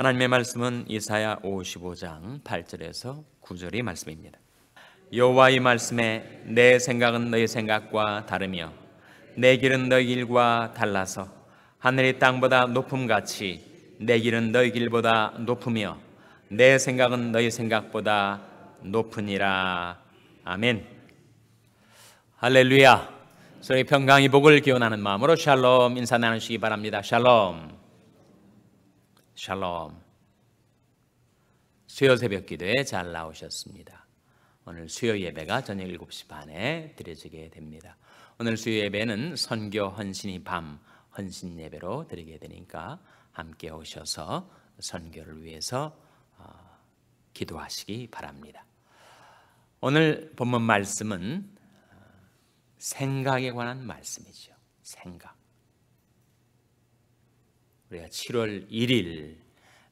하나님의 말씀은 이사야 55장 8절에서 9절의 말씀입니다. 여호와의 말씀에 내 생각은 너희 생각과 다르며 내 길은 너희 길과 달라서 하늘의 땅보다 높음같이 내 길은 너희 길보다 높으며 내 생각은 너희 생각보다 높으니라. 아멘. 할렐루야. 소리 평강의 복을 기원하는 마음으로 샬롬 인사 나누시기 바랍니다. 샬롬. 샬롬. 수요 새벽 기도에 잘 나오셨습니다. 오늘 수요 예배가 저녁 7시 반에 드려지게 됩니다. 오늘 수요 예배는 선교 헌신이 밤 헌신 예배로 드리게 되니까 함께 오셔서 선교를 위해서 어, 기도하시기 바랍니다. 오늘 본문 말씀은 어, 생각에 관한 말씀이죠. 생각. 우리가 7월 1일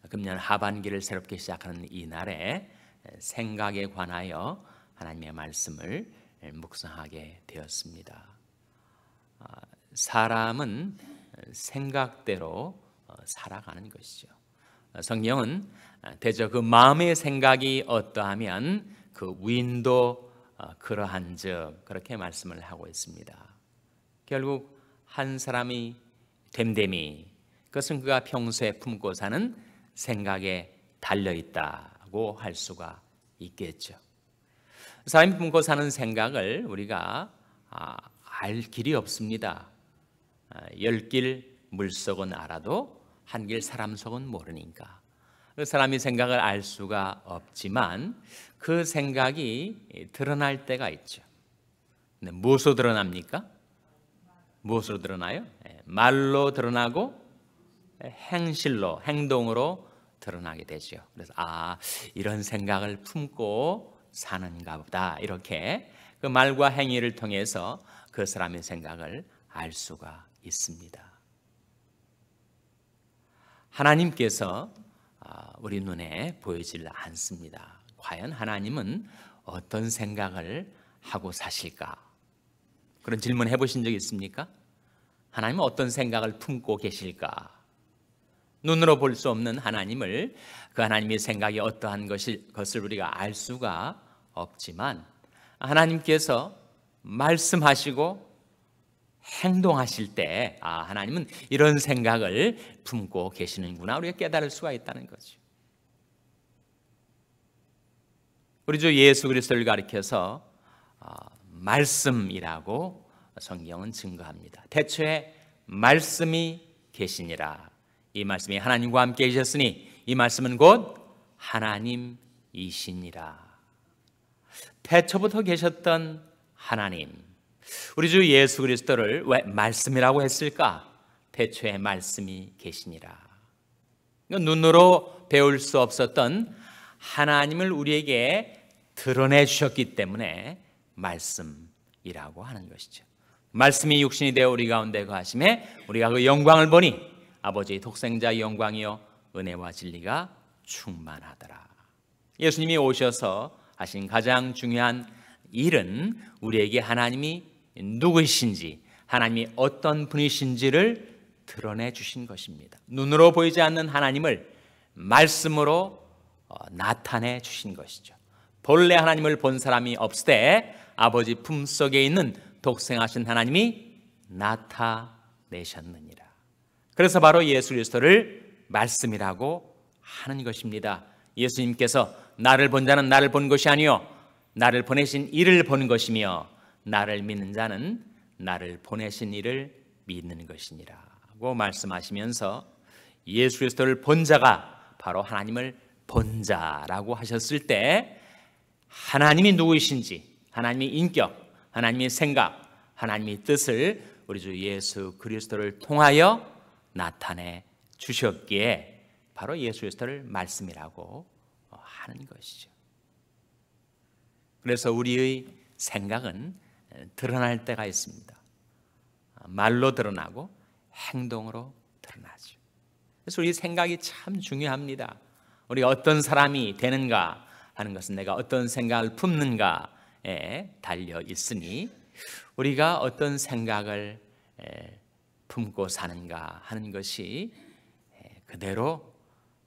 금년 하반기를 새롭게 시작하는 이 날에 생각에 관하여 하나님의 말씀을 묵상하게 되었습니다. 아, 사람은 생각대로 어, 살아가는 것이죠. 어, 성령은 아, 대저 그 마음의 생각이 어떠하면 그 위인도 어, 그러한즉 그렇게 말씀을 하고 있습니다. 결국 한 사람이 됨됨이 그것은 그가 평소에 품고 사는 생각에 달려 있다고 할 수가 있겠죠. 사람이 품고 사는 생각을 우리가 아, 알 길이 없습니다. 아, 열길 물속은 알아도 한 길 사람 속은 모르니까. 그 사람이 생각을 알 수가 없지만 그 생각이 드러날 때가 있죠. 무엇으로 드러납니까? 무엇으로 드러나요? 예, 말로 드러나고 행실로 행동으로 드러나게 되죠. 그래서 아 이런 생각을 품고 사는가 보다 이렇게 그 말과 행위를 통해서 그 사람의 생각을 알 수가 있습니다. 하나님께서 아, 우리 눈에 보이질 않습니다. 과연 하나님은 어떤 생각을 하고 사실까? 그런 질문 해보신 적 있습니까? 하나님은 어떤 생각을 품고 계실까? 눈으로 볼 수 없는 하나님을 그 하나님의 생각이 어떠한 것이, 것을 우리가 알 수가 없지만 하나님께서 말씀하시고 행동하실 때 아, 하나님은 이런 생각을 품고 계시는구나 우리가 깨달을 수가 있다는 거죠. 우리 주 예수 그리스도를 가리켜서 어, 말씀이라고 성경은 증거합니다. 대체 말씀이 계시니라 이 말씀이 하나님과 함께 계셨으니 이 말씀은 곧 하나님이시니라. 태초부터 계셨던 하나님. 우리 주 예수 그리스도를 왜 말씀이라고 했을까? 태초의 말씀이 계시니라. 눈으로 배울 수 없었던 하나님을 우리에게 드러내 주셨기 때문에 말씀이라고 하는 것이죠. 말씀이 육신이 되어 우리 가운데 거하심에 우리가 그 영광을 보니 아버지의 독생자 영광이요 은혜와 진리가 충만하더라. 예수님이 오셔서 하신 가장 중요한 일은 우리에게 하나님이 누구이신지 하나님이 어떤 분이신지를 드러내 주신 것입니다. 눈으로 보이지 않는 하나님을 말씀으로 어, 나타내 주신 것이죠. 본래 하나님을 본 사람이 없을때 아버지 품속에 있는 독생하신 하나님이 나타내셨느니라. 그래서 바로 예수 그리스도를 말씀이라고 하는 것입니다. 예수님께서 나를 본 자는 나를 본 것이 아니요 나를 보내신 이를 본 것이며 나를 믿는 자는 나를 보내신 이를 믿는 것이니라고 말씀하시면서 예수 그리스도를 본 자가 바로 하나님을 본 자라고 하셨을 때 하나님이 누구이신지 하나님의 인격, 하나님의 생각, 하나님의 뜻을 우리 주 예수 그리스도를 통하여 나타내 주셨기에 바로 예수 의스도를 말씀이라고 하는 것이죠. 그래서 우리의 생각은 드러날 때가 있습니다. 말로 드러나고 행동으로 드러나죠. 그래서 우리 생각이 참 중요합니다. 우리 어떤 사람이 되는가 하는 것은 내가 어떤 생각을 품는가에 달려 있으니 우리가 어떤 생각을 품고 사는가 하는 것이 예, 그대로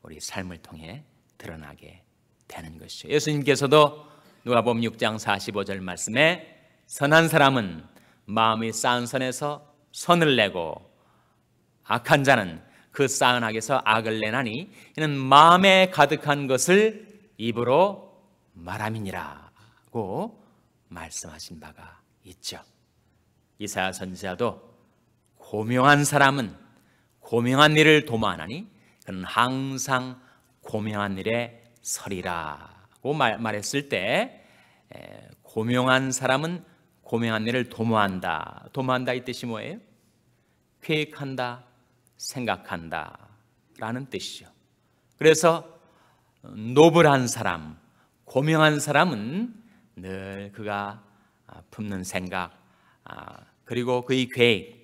우리 삶을 통해 드러나게 되는 것이죠. 예수님께서도 누가복음 6장 45절 말씀에 선한 사람은 마음이 쌓은 선에서 선을 내고 악한 자는 그 쌓은 악에서 악을 내나니 이는 마음에 가득한 것을 입으로 말함이니라고 말씀하신 바가 있죠. 이사야 선지자도 고명한 사람은 고명한 일을 도모하나니 그는 항상 고명한 일에 서리라고 말, 말했을 때 고명한 사람은 고명한 일을 도모한다. 도모한다 이 뜻이 뭐예요? 계획한다, 생각한다 라는 뜻이죠. 그래서 노블한 사람, 고명한 사람은 늘 그가 아, 품는 생각, 아, 그리고 그의 계획,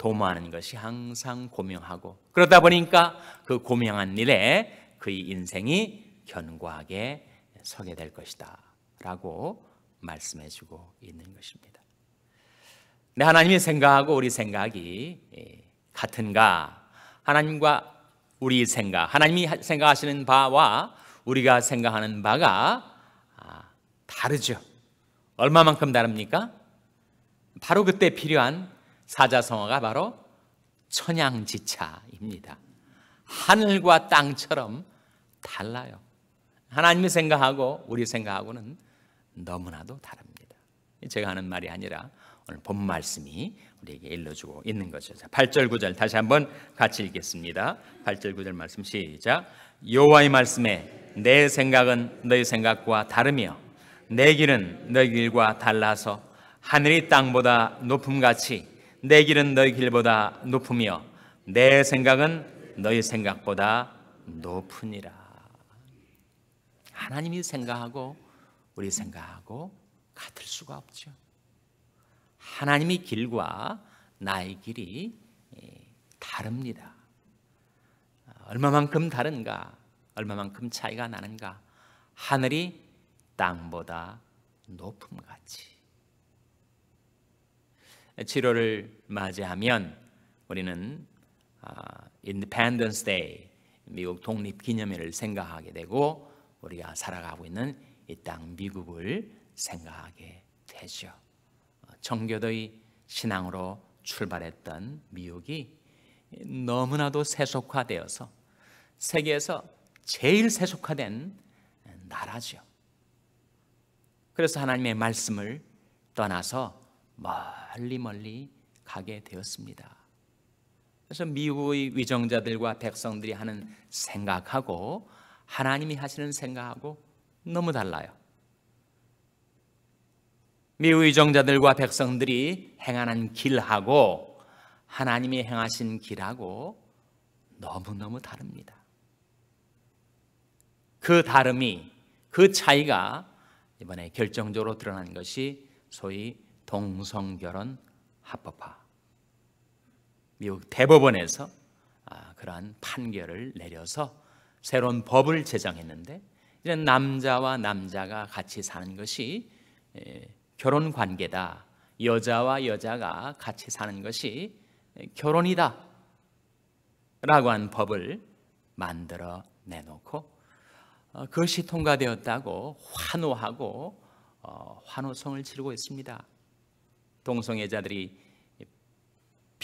도모하는 것이 항상 고명하고 그러다 보니까 그 고명한 일에 그의 인생이 견고하게 서게 될 것이다 라고 말씀해주고 있는 것입니다 근 하나님의 생각하고 우리 생각이 예, 같은가 하나님과 우리 생각, 하나님이 생각하시는 바와 우리가 생각하는 바가 아, 다르죠 얼마만큼 다릅니까? 바로 그때 필요한 사자성어가 바로 천양지차입니다. 하늘과 땅처럼 달라요. 하나님이 생각하고 우리 생각하고는 너무나도 다릅니다. 제가 하는 말이 아니라 오늘 본 말씀이 우리에게 일러주고 있는 거죠. 자, 8절 9절 다시 한번 같이 읽겠습니다. 8절 9절 말씀 시작. 여호와의 말씀에 내 생각은 너희 생각과 다르며 내 길은 너희 길과 달라서 하늘이 땅보다 높음같이 내 길은 너희 길보다 높으며 내 생각은 너희 생각보다 높으니라. 하나님이 생각하고 우리 생각하고 같을 수가 없죠. 하나님의 길과 나의 길이 예, 다릅니다. 얼마만큼 다른가, 얼마만큼 차이가 나는가. 하늘이 땅보다 높음 같이. 치료를 맞이하면 우리는 인디펜던스 아, 데이 미국 독립 기념일을 생각하게 되고 우리가 살아가고 있는 이 땅 미국을 생각하게 되죠. 정교도의 어, 신앙으로 출발했던 미국이 너무나도 세속화되어서 세계에서 제일 세속화된 나라죠. 그래서 하나님의 말씀을 떠나서 멀리 멀리 가게 되었습니다. 그래서 미국의 위정자들과 백성들이 하는 생각하고 하나님이 하시는 생각하고 너무 달라요. 미국 위정자들과 백성들이 행하는 길하고 하나님이 행하신 길하고 너무너무 다릅니다. 그 다름이 그 차이가 이번에 결정적으로 드러난 것이 소위 동성 결혼 합법화. 미국 대법원에서 아, 그러한 판결을 내려서 새로운 법을 제정했는데 이제 남자와 남자가 같이 사는 것이 결혼 관계다. 여자와 여자가 같이 사는 것이 결혼이다. 라고 한 법을 만들어 내놓고 어, 그것이 통과되었다고 환호하고 어, 환호성을 치르고 있습니다. 동성애자들이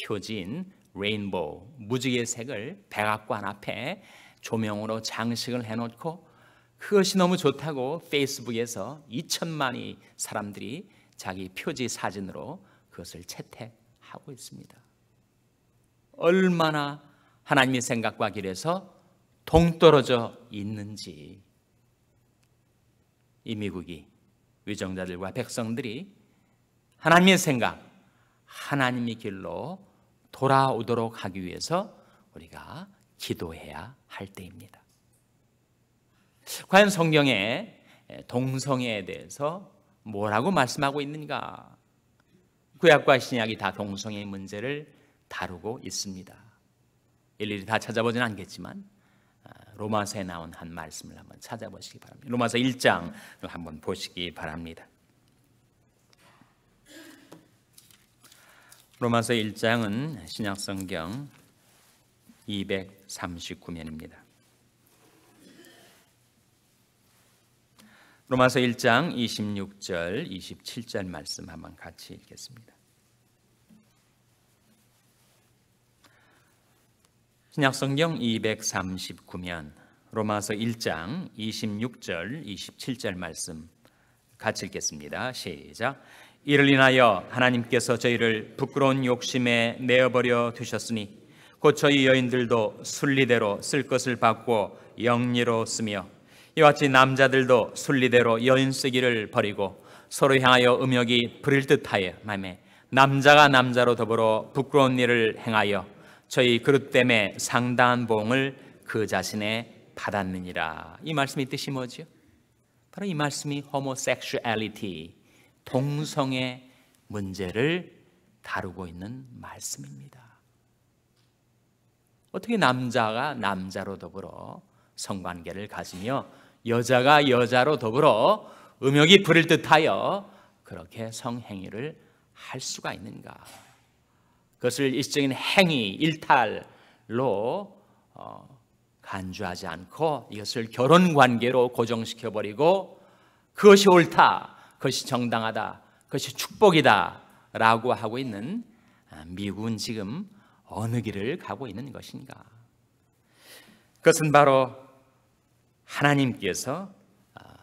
표지인 레인보우 무지개 색을 백악관 앞에 조명으로 장식을 해놓고 그것이 너무 좋다고 페이스북에서 2천만이 사람들이 자기 표지 사진으로 그것을 채택하고 있습니다. 얼마나 하나님의 생각과 길에서 동떨어져 있는지 이 미국이 위정자들과 백성들이 하나님의 생각, 하나님의 길로 돌아오도록 하기 위해서 우리가 기도해야 할 때입니다. 과연 성경에 동성애에 대해서 뭐라고 말씀하고 있는가? 구약과 신약이 다 동성애 문제를 다루고 있습니다. 일일이 다 찾아보진 않겠지만 아, 로마서에 나온 한 말씀을 한번 찾아보시기 바랍니다. 로마서 1장을 한번 보시기 바랍니다. 로마서 1장은 신약성경 239면입니다. 로마서 1장 26절 27절 말씀 한번 같이 읽겠습니다. 신약성경 239면 로마서 1장 26절 27절 말씀 같이 읽겠습니다. 시작. 이를 인하여 하나님께서 저희를 부끄러운 욕심에 내어버려 두셨으니 곧 저희 여인들도 순리대로 쓸 것을 받고 영리로 쓰며 이와 같이 남자들도 순리대로 여인 쓰기를 버리고 서로 향하여 음역이 부릴 듯하여 맘에 남자가 남자로 더불어 부끄러운 일을 행하여 저희 그릇 때문에 상당한 봉을 그 자신의 받았느니라 이 말씀의 뜻이 뭐지요? 바로 이 말씀이 호모섹슈얼리티 동성애 문제를 다루고 있는 말씀입니다. 어떻게 남자가 남자로 더불어 성관계를 가지며 여자가 여자로 더불어 음욕이 부릴 듯하여 그렇게 성행위를 할 수가 있는가? 그것을 일시적인 행위, 일탈로 어, 간주하지 않고 이것을 결혼 관계로 고정시켜 버리고 그것이 옳다. 그것이 정당하다, 그것이 축복이다라고 하고 있는 아, 미국은 지금 어느 길을 가고 있는 것인가? 그것은 바로 하나님께서 아,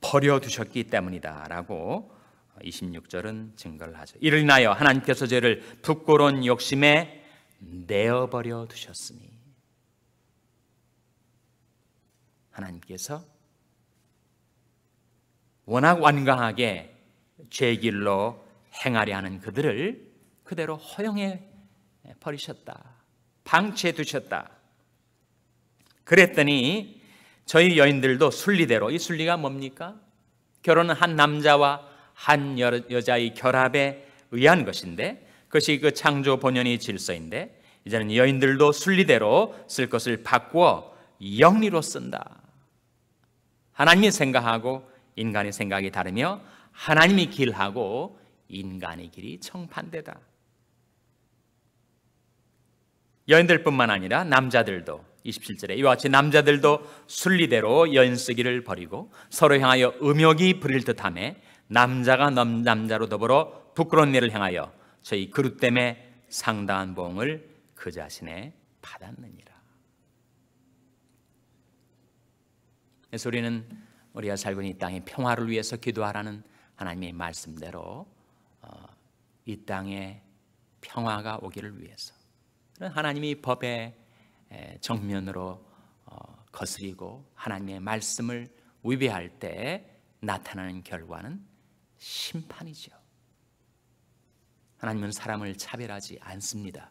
버려두셨기 때문이다라고 26절은 증거를 하죠. 이를 인하여 하나님께서 죄를 부끄러운 욕심에 내어버려 두셨으니 하나님께서 워낙 완강하게 죄 길로 행하려 하는 그들을 그대로 허용해 버리셨다. 방치해 두셨다. 그랬더니 저희 여인들도 순리대로 이 순리가 뭡니까? 결혼은 한 남자와 한 여자의 결합에 의한 것인데 그것이 그 창조 본연의 질서인데 이제는 여인들도 순리대로 쓸 것을 바꾸어 영리로 쓴다. 하나님이 생각하고 인간의 생각이 다르며 하나님이 길하고 인간의 길이 정반대다. 여인들뿐만 아니라 남자들도 27절에 이와 같이 남자들도 순리대로 연쓰기를 버리고 서로 향하여 음욕이 부릴 듯함에 남자가 남, 자로 더불어 부끄러운 일을 향하여 저희 그릇 때문에 상당한 봉을 그 자신의 받았느니라. 그래서 우리는 우리가 살고 있는 이 땅의 평화를 위해서 기도하라는 하나님의 말씀대로 어, 이 땅에 평화가 오기를 위해서 하나님이 법의 정면으로 어, 거스리고 하나님의 말씀을 위배할 때 나타나는 결과는 심판이죠. 하나님은 사람을 차별하지 않습니다.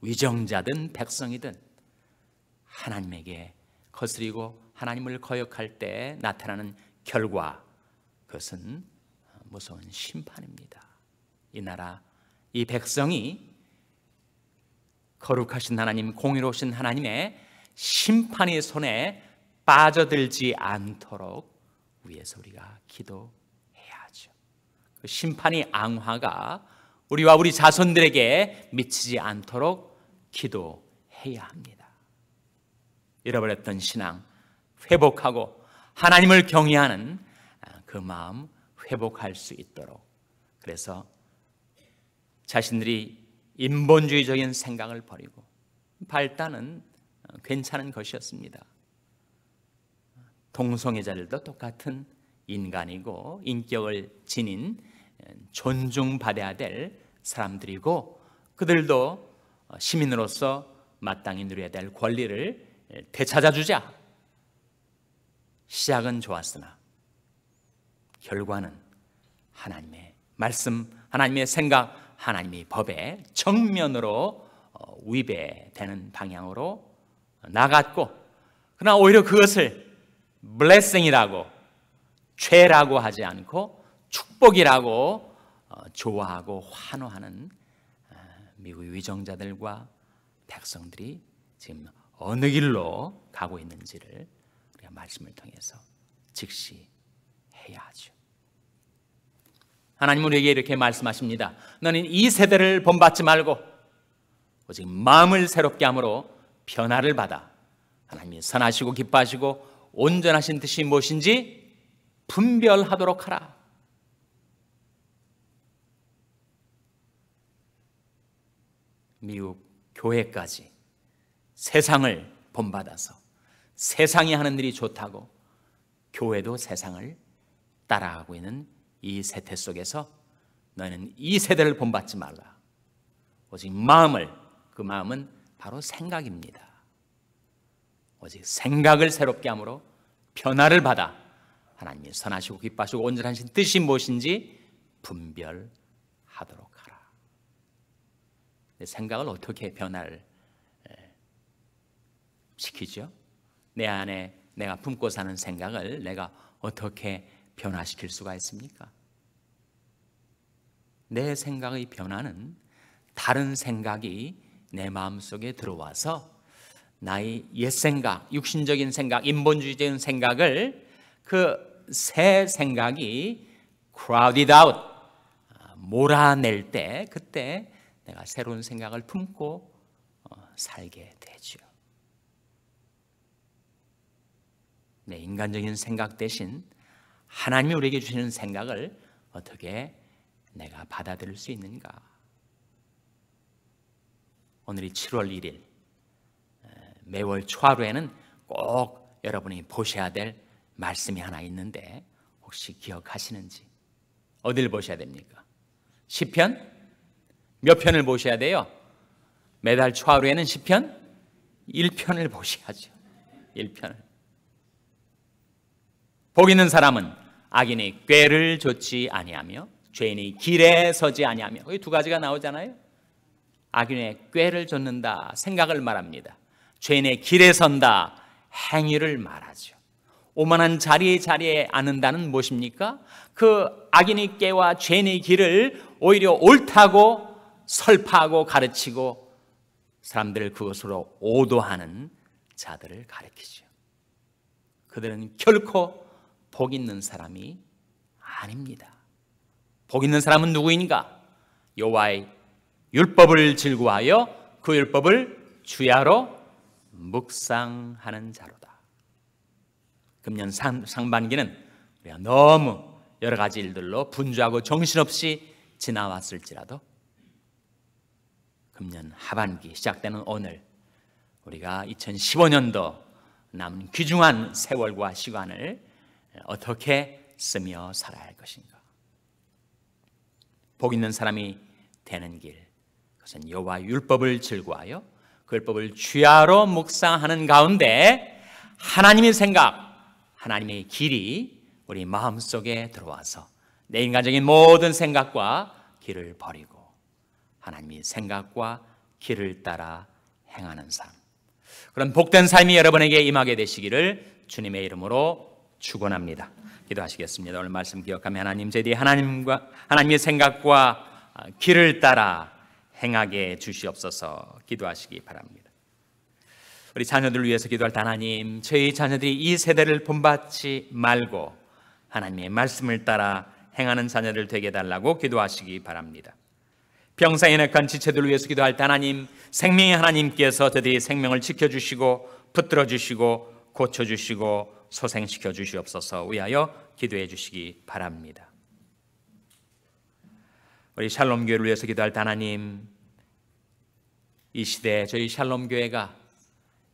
위정자든 백성이든 하나님에게 거스리고 하나님을 거역할 때 나타나는 결과 그것은 무서운 심판입니다. 이 나라 이 백성이 거룩하신 하나님 공의로우신 하나님의 심판의 손에 빠져들지 않도록 위에서 우리가 기도해야죠. 그 심판의 앙화가 우리와 우리 자손들에게 미치지 않도록 기도해야 합니다. 잃어버렸던 신앙, 회복하고 하나님을 경외하는 아, 그 마음 회복할 수 있도록 그래서 자신들이 인본주의적인 생각을 버리고 발단은 어, 괜찮은 것이었습니다. 동성애자들도 똑같은 인간이고 인격을 지닌 어, 존중받아야 될 사람들이고 그들도 어, 시민으로서 마땅히 누려야 될 권리를 되찾아주자 시작은 좋았으나 결과는 하나님의 말씀, 하나님의 생각, 하나님의 법에 정면으로 어, 위배되는 방향으로 나갔고 그러나 오히려 그것을 블레싱이라고 죄라고 하지 않고 축복이라고 어, 좋아하고 환호하는 어, 미국 위정자들과 백성들이 지금 어느 길로 가고 있는지를 우리가 말씀을 통해서 즉시 해야 하죠. 하나님 우리에게 이렇게 말씀하십니다. 너는 이 세대를 본받지 말고 오직 마음을 새롭게 함으로 변화를 받아 하나님이 선하시고 기뻐하시고 온전하신 뜻이 무엇인지 분별하도록 하라. 미국 교회까지 세상을 본받아서 세상이 하는 일이 좋다고 교회도 세상을 따라가고 있는 이 세태 속에서 너는 이 세대를 본받지 말라. 오직 마음을 그 마음은 바로 생각입니다. 오직 생각을 새롭게 함으로 변화를 받아 하나님이 선하시고 기뻐하시고 온전하신 뜻이 무엇인지 분별하도록 하라. 내 생각을 어떻게 변화를 시키죠? 내 안에 내가 품고 사는 생각을 내가 어떻게 변화시킬 수가 있습니까? 내 생각의 변화는 다른 생각이 내 마음속에 들어와서 나의 옛 생각, 육신적인 생각, 인본주의적인 생각을 그 새 생각이 crowded out 몰아낼 때 그때 내가 새로운 생각을 품고 어, 살게 네, 인간적인 생각 대신 하나님이 우리에게 주시는 생각을 어떻게 내가 받아들일 수 있는가? 오늘이 7월 1일 매월 초하루에는 꼭 여러분이 보셔야 될 말씀이 하나 있는데 혹시 기억하시는지 어딜 보셔야 됩니까? 시편 몇 편을 보셔야 돼요? 매달 초하루에는 시편 1편을 보셔야죠. 1편을. 복 있는 사람은 악인의 꾀를 좋지 아니하며 죄인의 길에 서지 아니하며 여기 두 가지가 나오잖아요. 악인의 꾀를 좇는다 생각을 말합니다. 죄인의 길에 선다 행위를 말하죠. 오만한 자리에 자리에 앉는다는 무엇입니까? 그 악인의 꾀와 죄인의 길을 오히려 옳다고 설파하고 가르치고 사람들을 그것으로 오도하는 자들을 가르치죠. 그들은 결코 복 있는 사람이 아닙니다. 복 있는 사람은 누구인가? 여호와의 율법을 즐거워하여 그 율법을 주야로 묵상하는 자로다. 금년 상, 상반기는 우리가 너무 여러 가지 일들로 분주하고 정신없이 지나왔을지라도 금년 하반기 시작되는 오늘 우리가 2015년도 남은 귀중한 세월과 시간을 어떻게 쓰며 살아야 할 것인가. 복 있는 사람이 되는 길. 그것은 여호와 율법을 즐거워하여 그 율법을 주야로 묵상하는 가운데 하나님의 생각, 하나님의 길이 우리 마음속에 들어와서 내 인간적인 모든 생각과 길을 버리고 하나님의 생각과 길을 따라 행하는 삶. 그런 복된 삶이 여러분에게 임하게 되시기를 주님의 이름으로 축원합니다. 기도하시겠습니다. 오늘 말씀 기억하며 하나님 제디 하나님과 하나님의 생각과 길을 따라 행하게 주시옵소서 기도하시기 바랍니다. 우리 자녀들 위해서 기도할 때 하나님 저희 자녀들이 이 세대를 본받지 말고 하나님의 말씀을 따라 행하는 자녀를 되게 달라고 기도하시기 바랍니다. 병상에 낙한 지체들 위해서 기도할 때 하나님 생명의 하나님께서 저들이 생명을 지켜주시고 붙들어주시고 고쳐주시고 소생시켜 주시옵소서 위하여 기도해 주시기 바랍니다. 우리 샬롬 교회를 위해서 기도할 하나님, 이 시대에 저희 샬롬 교회가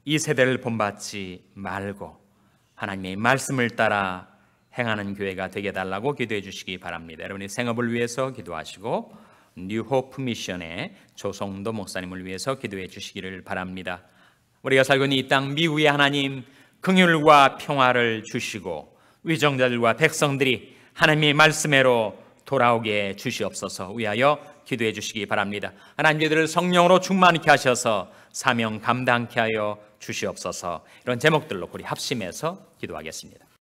이 세대를 본받지 말고 하나님의 말씀을 따라 행하는 교회가 되게 달라고 기도해 주시기 바랍니다. 여러분의 생업을 위해서 기도하시고 뉴호프 미션의 조성도 목사님을 위해서 기도해 주시기를 바랍니다. 우리가 살고 있는 이땅 미국의 하나님 긍휼과 평화를 주시고 위정자들과 백성들이 하나님의 말씀으로 돌아오게 주시옵소서 위하여 기도해 주시기 바랍니다. 하나님 들을 성령으로 충만케 하셔서 사명 감당케 하여 주시옵소서 이런 제목들로 우리 합심해서 기도하겠습니다.